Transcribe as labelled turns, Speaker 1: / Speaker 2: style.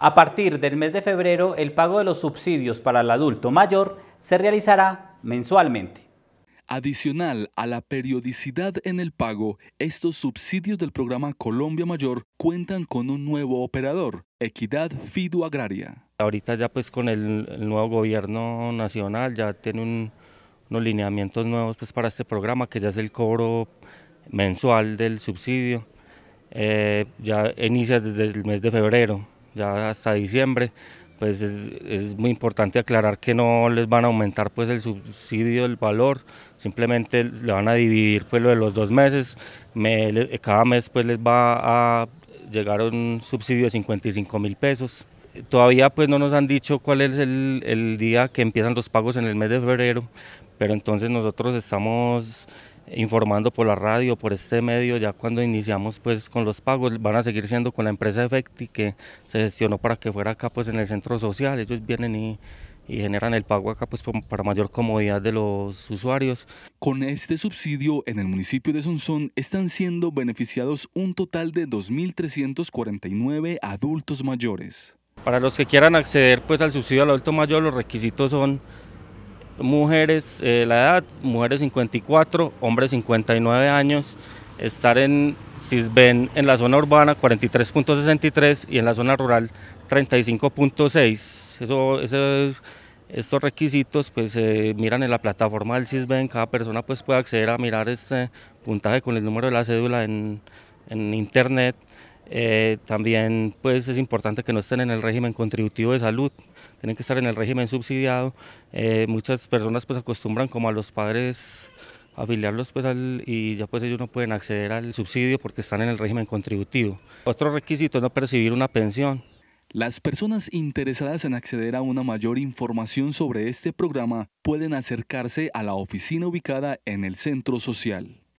Speaker 1: A partir del mes de febrero, el pago de los subsidios para el adulto mayor se realizará mensualmente. Adicional a la periodicidad en el pago, estos subsidios del programa Colombia Mayor cuentan con un nuevo operador, Equidad Fidu Agraria.
Speaker 2: Ahorita ya pues con el, nuevo gobierno nacional ya tiene unos lineamientos nuevos pues para este programa que ya es el cobro mensual del subsidio. Eh, ya inicia desde el mes de febrero ya hasta diciembre, pues es, muy importante aclarar que no les van a aumentar pues el subsidio, el valor, simplemente le van a dividir pues lo de los dos meses, me, cada mes pues les va a llegar un subsidio de 55 mil pesos. Todavía pues no nos han dicho cuál es el, el día que empiezan los pagos en el mes de febrero, pero entonces nosotros estamos informando por la radio, por este medio, ya cuando iniciamos pues con los pagos, van a seguir siendo con la empresa Efecti que se gestionó para que fuera acá pues en el centro social, ellos vienen y, generan el pago acá pues para mayor comodidad de los usuarios. Con este subsidio en el municipio de
Speaker 1: Sonsón están siendo beneficiados un total de 2.349 adultos
Speaker 2: mayores. Para los que quieran acceder pues al subsidio al adulto mayor los requisitos son mujeres, eh, la edad, mujeres 54, hombres 59 años, estar en sisben en la zona urbana 43.63 y en la zona rural 35.6. Eso, estos requisitos pues se miran en la plataforma del sisben cada persona pues puede acceder a mirar este puntaje con el número de la cédula en, en internet eh, también pues, es importante que no estén en el régimen contributivo de salud, tienen que estar en el régimen subsidiado. Eh, muchas personas pues acostumbran como a los padres afiliarlos pues y ya pues ellos no pueden acceder al subsidio porque están en el régimen contributivo. Otro requisito es no percibir una pensión.
Speaker 1: Las personas interesadas en acceder a una mayor información sobre este programa pueden acercarse a la oficina ubicada en el centro social.